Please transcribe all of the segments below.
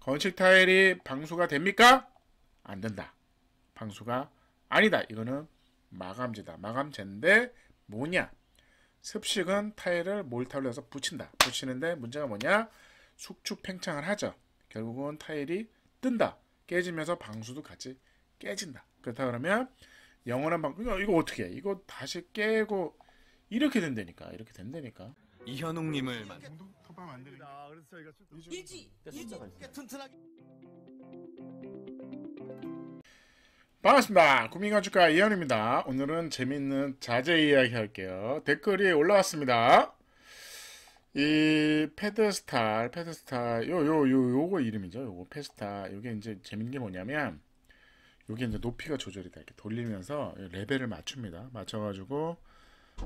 건축 타일이 방수가 됩니까? 안 된다. 방수가 아니다. 이거는 마감재다. 마감재인데 뭐냐? 습식은 타일을 몰타로 해서 붙인다. 붙이는데 문제가 뭐냐? 숙축 팽창을 하죠. 결국은 타일이 뜬다. 깨지면서 방수도 같이 깨진다. 그렇다 그러면 영원한 방 이거, 어떻게 해? 이거 다시 깨고 이렇게 된다니까. 이렇게 된다니까. 이현웅님을 만밥 만드는 아, 그래서 저희가 출동. 일지 일지 튼튼하게. 반갑습니다. 국민가축가 이현입니다. 오늘은 재밌는 자제 이야기 할게요. 댓글이 올라왔습니다. 이 패드스타, 패드스타, 요, 요, 요, 요거 이름이죠. 요거 패스타. 요게 이제 재밌는 게 뭐냐면, 요게 이제 높이가 조절이 다 이렇게 돌리면서 레벨을 맞춥니다. 맞춰가지고,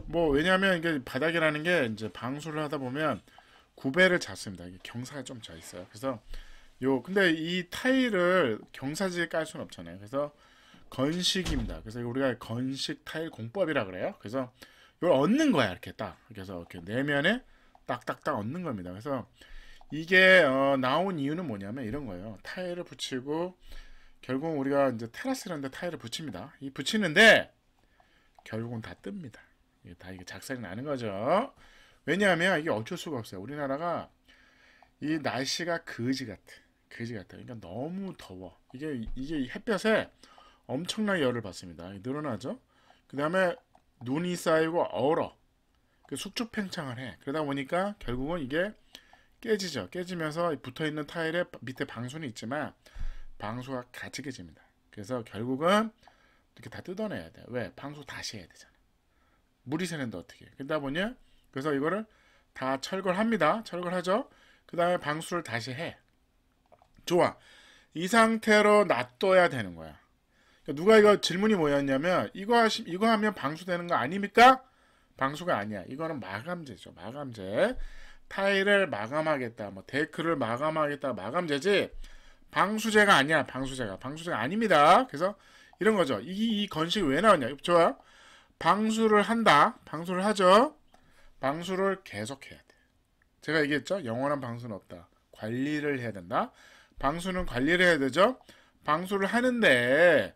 뭐, 왜냐면 이게 바닥이라는 게 이제 방수를 하다 보면 구배를 잡습니다 이게 경사가 좀 져 있어요. 그래서 요 근데 이 타일을 경사지에 깔 수는 없잖아요. 그래서 건식입니다. 그래서 우리가 건식 타일 공법이라 그래요. 그래서 이걸 얻는 거야 이렇게 딱. 그래서 이렇게 내면에 딱딱딱 얻는 겁니다. 그래서 이게 어, 나온 이유는 뭐냐면 이런 거예요. 타일을 붙이고 결국 우리가 이제 테라스라는데 타일을 붙입니다. 이 붙이는데 결국은 다 뜹니다. 이게 다 이게 작살이 나는 거죠. 왜냐하면 이게 어쩔 수가 없어요. 우리나라가 이 날씨가 거지 같아. 거지 같아. 그러니까 너무 더워. 이게 이게 햇볕에 엄청난 열을 받습니다. 늘어나죠. 그 다음에 눈이 쌓이고 얼어. 그 숙주팽창을 해. 그러다 보니까 결국은 이게 깨지죠. 깨지면서 붙어 있는 타일에 밑에 방수는 있지만 방수가 가지게집니다. 그래서 결국은 이렇게 다 뜯어내야 돼. 왜? 방수 다시 해야 되잖아. 물이 새는데 어떻게? 그러다 보니 그래서 이거를 다 철거를 합니다. 철거를 하죠. 그 다음에 방수를 다시 해. 좋아. 이 상태로 놔둬야 되는 거야. 그러니까 누가 이거 질문이 뭐였냐면 이거 하시, 이거 하면 방수되는 거 아닙니까? 방수가 아니야. 이거는 마감재죠. 마감재. 타일을 마감하겠다. 뭐 데크를 마감하겠다. 마감재지. 방수재가 아니야. 방수재가. 방수재가 아닙니다. 그래서 이런 거죠. 이, 이 건식이 왜 나왔냐. 좋아. 방수를 한다. 방수를 하죠. 방수를 계속해야 돼. 제가 얘기했죠? 영원한 방수는 없다. 관리를 해야 된다. 방수는 관리를 해야 되죠? 방수를 하는데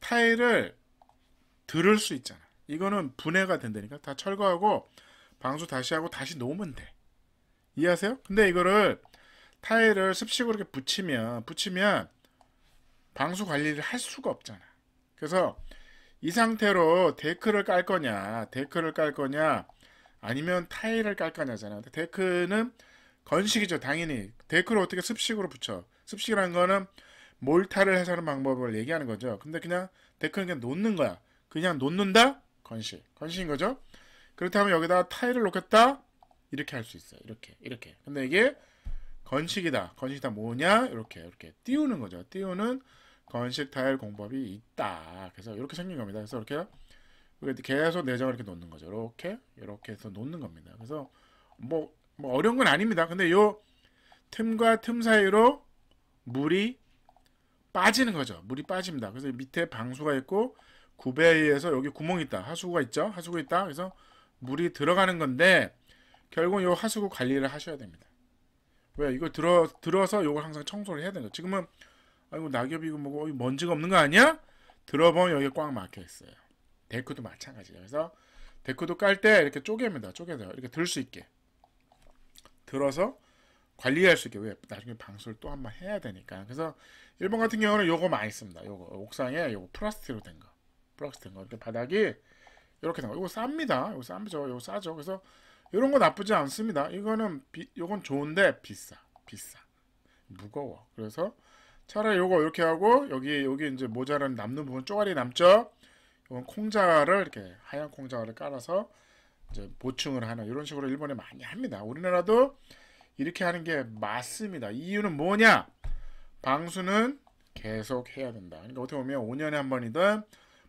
타일을 들을 수 있잖아. 이거는 분해가 된다니까. 다 철거하고 방수 다시 하고 다시 놓으면 돼. 이해하세요? 근데 이거를 타일을 습식으로 이렇게 붙이면 붙이면 방수 관리를 할 수가 없잖아. 그래서 이 상태로 데크를 깔 거냐, 데크를 깔 거냐, 아니면 타일을 깔 거냐잖아요. 데크는 건식이죠. 당연히 데크를 어떻게 습식으로 붙여. 습식이라는 거는 몰타를 해서 하는 방법을 얘기하는 거죠. 근데 그냥 데크는 그냥 놓는 거야. 그냥 놓는다? 건식. 건식인 거죠. 그렇다면 여기다 타일을 놓겠다? 이렇게 할 수 있어요. 이렇게, 이렇게. 근데 이게 건식이다. 건식이다 뭐냐? 이렇게, 이렇게. 띄우는 거죠. 띄우는 건식 타일 공법이 있다. 그래서 이렇게 생긴 겁니다. 그래서 이렇게 그러니까 계속 내장을 이렇게 놓는 거죠. 이렇게 이렇게 해서 놓는 겁니다. 그래서 뭐, 뭐 어려운 건 아닙니다. 근데 요 틈과 틈 사이로 물이 빠지는 거죠. 물이 빠집니다. 그래서 밑에 방수가 있고 구배에 의해서 여기 구멍이 있다. 하수구가 있죠. 하수구 있다. 그래서 물이 들어가는 건데 결국은 요 하수구 관리를 하셔야 됩니다. 왜? 이거 들어, 들어서 요걸 항상 청소를 해야 되는거 지금은 아이고 낙엽이고 뭐고 먼지가 없는 거 아니야? 들어보면 여기 꽉 막혀 있어요. 데크도 마찬가지예요. 그래서 데크도 깔 때 이렇게 쪼갭니다. 쪼개서 이렇게 들 수 있게 들어서 관리할 수 있게 왜 나중에 방수를 또 한 번 해야 되니까 그래서 일본 같은 경우는 요거 많이 씁니다. 요거 옥상에 요거 플라스틱으로 된 거, 플라스틱 된거 이렇게 바닥이 이렇게 된거 이거 쌉니다. 이거 쌉죠. 이거 싸죠. 그래서 이런 거 나쁘지 않습니다. 이거는 비, 요건 좋은데 비싸, 비싸, 무거워. 그래서 차라리 요거 이렇게 하고 여기 여기 이제 모자란 남는 부분 쪼가리 남죠. 그면 콩자를 이렇게 하얀 콩자를 깔아서 이제 보충을 하는 이런 식으로 일본에 많이 합니다. 우리나라도 이렇게 하는 게 맞습니다. 이유는 뭐냐? 방수는 계속 해야 된다. 그러니까 어떻게 보면 5년에 한 번이든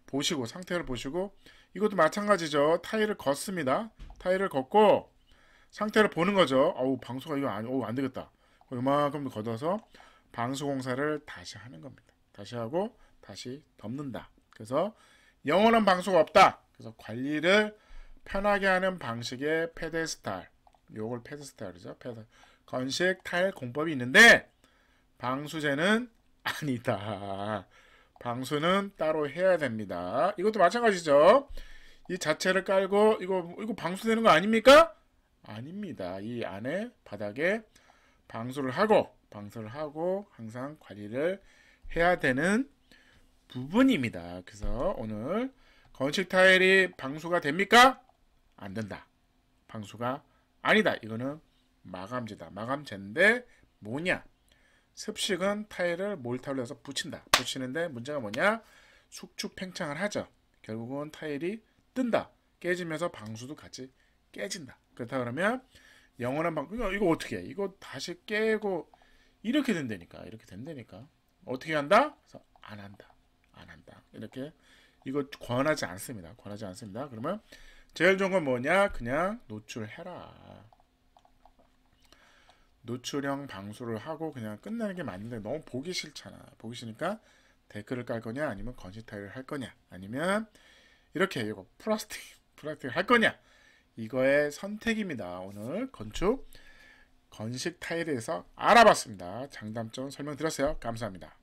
보시고 상태를 보시고 이것도 마찬가지죠. 타일을 걷습니다. 타일을 걷고 상태를 보는 거죠. 어우 방수가 이거 안, 어우, 안 되겠다. 이만큼 걷어서 방수 공사를 다시 하는 겁니다. 다시 하고 다시 덮는다. 그래서 영원한 방수가 없다. 그래서 관리를 편하게 하는 방식의 페데스탈, 요걸 페데스탈이죠. 페데, 건식 탈 공법이 있는데 방수제는 아니다. 방수는 따로 해야 됩니다. 이것도 마찬가지죠. 이 자체를 깔고 이거 이거 방수되는 거 아닙니까? 아닙니다. 이 안에 바닥에 방수를 하고 방수를 하고 항상 관리를 해야 되는 부분입니다. 그래서 오늘 건축 타일이 방수가 됩니까? 안 된다. 방수가 아니다. 이거는 마감재다. 마감재인데 뭐냐? 습식은 타일을 몰타일로 해서 붙인다. 붙이는데 문제가 뭐냐? 숙축 팽창을 하죠. 결국은 타일이 뜬다. 깨지면서 방수도 같이 깨진다. 그렇다 그러면 영원한 방수 이거, 이거 어떻게 해? 이거 다시 깨고 이렇게 된다니까. 이렇게 된다니까. 어떻게 한다? 그래서 안 한다. 안 한다. 이렇게 이거 권하지 않습니다. 권하지 않습니다. 그러면 제일 좋은 건 뭐냐? 그냥 노출해라. 노출형 방수를 하고 그냥 끝내는 게 맞는데 너무 보기 싫잖아. 보기 싫으니까 댓글을 깔 거냐 아니면 건시타일을 할 거냐 아니면 이렇게 이거 플라스틱 플라스틱 할 거냐 이거의 선택입니다. 오늘 건축 건식 타일에서 알아봤습니다. 장담점 설명드렸어요. 감사합니다.